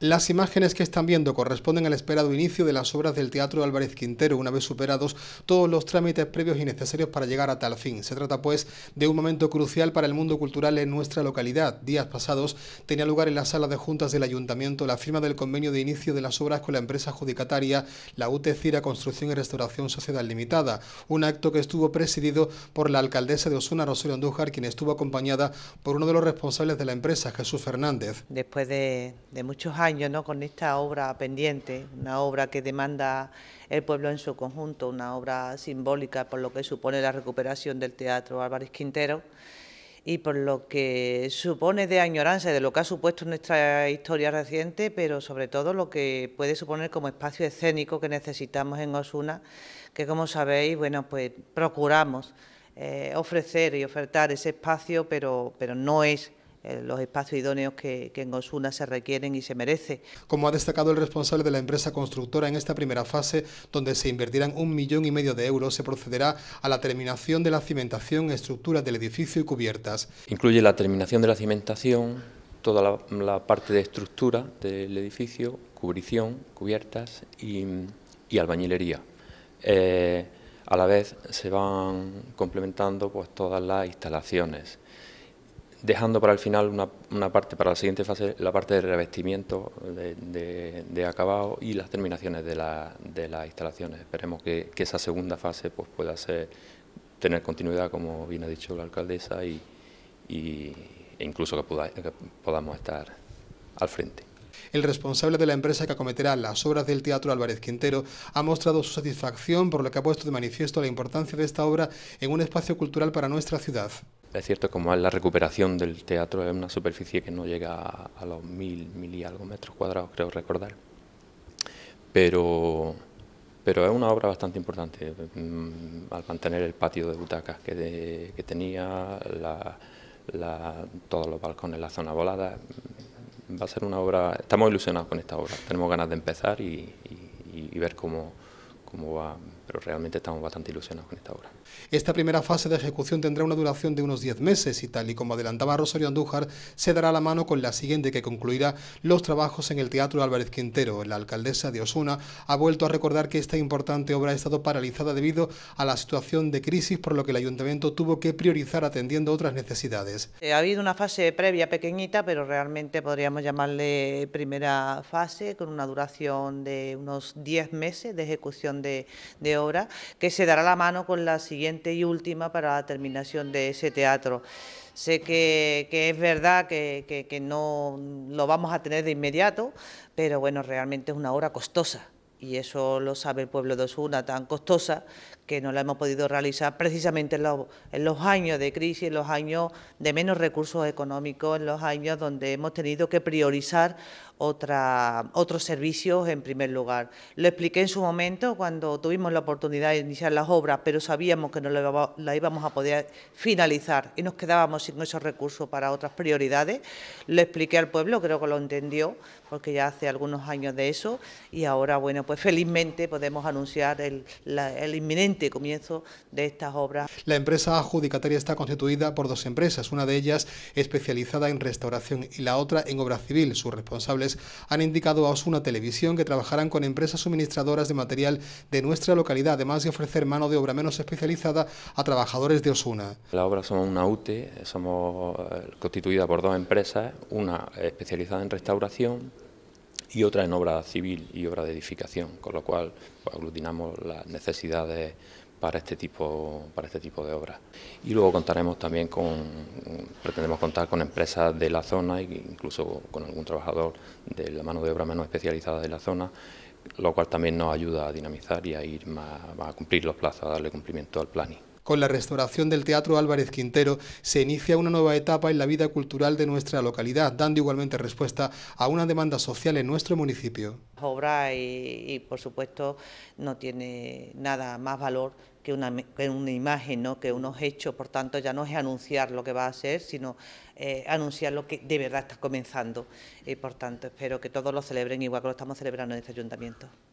Las imágenes que están viendo corresponden al esperado inicio de las obras del Teatro Álvarez Quintero, una vez superados todos los trámites previos y necesarios para llegar a tal fin. Se trata, pues, de un momento crucial para el mundo cultural en nuestra localidad. Días pasados tenía lugar en la sala de juntas del Ayuntamiento la firma del convenio de inicio de las obras con la empresa adjudicataria, la UTCira Construcción y Restauración Sociedad Limitada, un acto que estuvo presidido por la alcaldesa de Osuna, Rosario Andújar, quien estuvo acompañada por uno de los responsables de la empresa, Jesús Fernández. Después de muchos años, ¿no? con esta obra pendiente, una obra que demanda el pueblo en su conjunto, una obra simbólica por lo que supone la recuperación del Teatro Álvarez Quintero y por lo que supone de añoranza de lo que ha supuesto nuestra historia reciente, pero sobre todo lo que puede suponer como espacio escénico que necesitamos en Osuna, que como sabéis, bueno, pues procuramos eh, ofrecer y ofertar ese espacio, pero, pero no es eh, los espacios idóneos que, en Osuna se requieren y se merece. Como ha destacado el responsable de la empresa constructora en esta primera fase, donde se invertirán un millón y medio de euros, se procederá a la terminación de la cimentación, estructura del edificio y cubiertas. Incluye la terminación de la cimentación, toda la, parte de estructura del edificio, cubrición, cubiertas y, albañilería. Eh, a la vez se van complementando pues, todas las instalaciones dejando para el final una, parte, para la siguiente fase, la parte de revestimiento, de, acabado y las terminaciones de, las instalaciones. Esperemos que, esa segunda fase pues, pueda ser, tener continuidad, como bien ha dicho la alcaldesa, y, e incluso que, que podamos estar al frente. El responsable de la empresa que acometerá las obras del Teatro Álvarez Quintero ha mostrado su satisfacción por lo que ha puesto de manifiesto la importancia de esta obra en un espacio cultural para nuestra ciudad. Es cierto, como es la recuperación del teatro, es una superficie que no llega a los mil, mil y algo metros cuadrados, creo recordar. Pero, pero es una obra bastante importante, mm, al mantener el patio de butacas que, tenía, todos los balcones, la zona volada. Mm, va a ser una obra, estamos ilusionados con esta obra, tenemos ganas de empezar y, ver cómo, cómo va pero realmente estamos bastante ilusionados con esta obra. Esta primera fase de ejecución tendrá una duración de unos 10 meses y tal y como adelantaba Rosario Andújar, se dará la mano con la siguiente que concluirá los trabajos en el Teatro Álvarez Quintero. La alcaldesa de Osuna ha vuelto a recordar que esta importante obra ha estado paralizada debido a la situación de crisis por lo que el ayuntamiento tuvo que priorizar atendiendo otras necesidades. Eh, ha habido una fase previa pequeñita, pero realmente podríamos llamarle primera fase con una duración de unos 10 meses de ejecución de, de obra que se dará la mano con la siguiente y última para la terminación de ese teatro. Sé que, es verdad que, no lo vamos a tener de inmediato, pero bueno, realmente es una obra costosa. Y eso lo sabe el pueblo de Osuna, tan costosa que no la hemos podido realizar precisamente en los, en los años de crisis, en los años de menos recursos económicos, en los años donde hemos tenido que priorizar otra, otros servicios en primer lugar. Lo expliqué en su momento cuando tuvimos la oportunidad de iniciar las obras, pero sabíamos que no la íbamos a poder finalizar y nos quedábamos sin esos recursos para otras prioridades. Lo expliqué al pueblo, creo que lo entendió, porque ya hace algunos años de eso y ahora, bueno, pues felizmente podemos anunciar el, el inminente comienzo de estas obras. La empresa adjudicataria está constituida por dos empresas, una de ellas especializada en restauración y la otra en obra civil. Sus responsables han indicado a Osuna Televisión que trabajarán con empresas suministradoras de material de nuestra localidad, además de ofrecer mano de obra menos especializada a trabajadores de Osuna. La obra e, somos una UTE, somos constituida por dos empresas, una especializada en restauración y otra en obra civil y obra de edificación, con lo cual pues, aglutinamos las necesidades para este tipo para este tipo de obras y luego contaremos también con pretendemos contar con empresas de la zona e incluso con algún trabajador de la mano de obra menos especializada de la zona lo cual también nos ayuda a dinamizar y a ir más, a cumplir los plazos a darle cumplimiento al plan. Con la restauración del Teatro Álvarez Quintero se inicia una nueva etapa en la vida cultural de nuestra localidad, dando igualmente respuesta a una demanda social en nuestro municipio. Las obras y, por supuesto no tiene nada más valor que una, imagen, que unos hechos, por tanto ya no es anunciar lo que va a ser, sino eh, anunciar lo que de verdad está comenzando y por tanto espero que todos lo celebren igual que lo estamos celebrando en este ayuntamiento.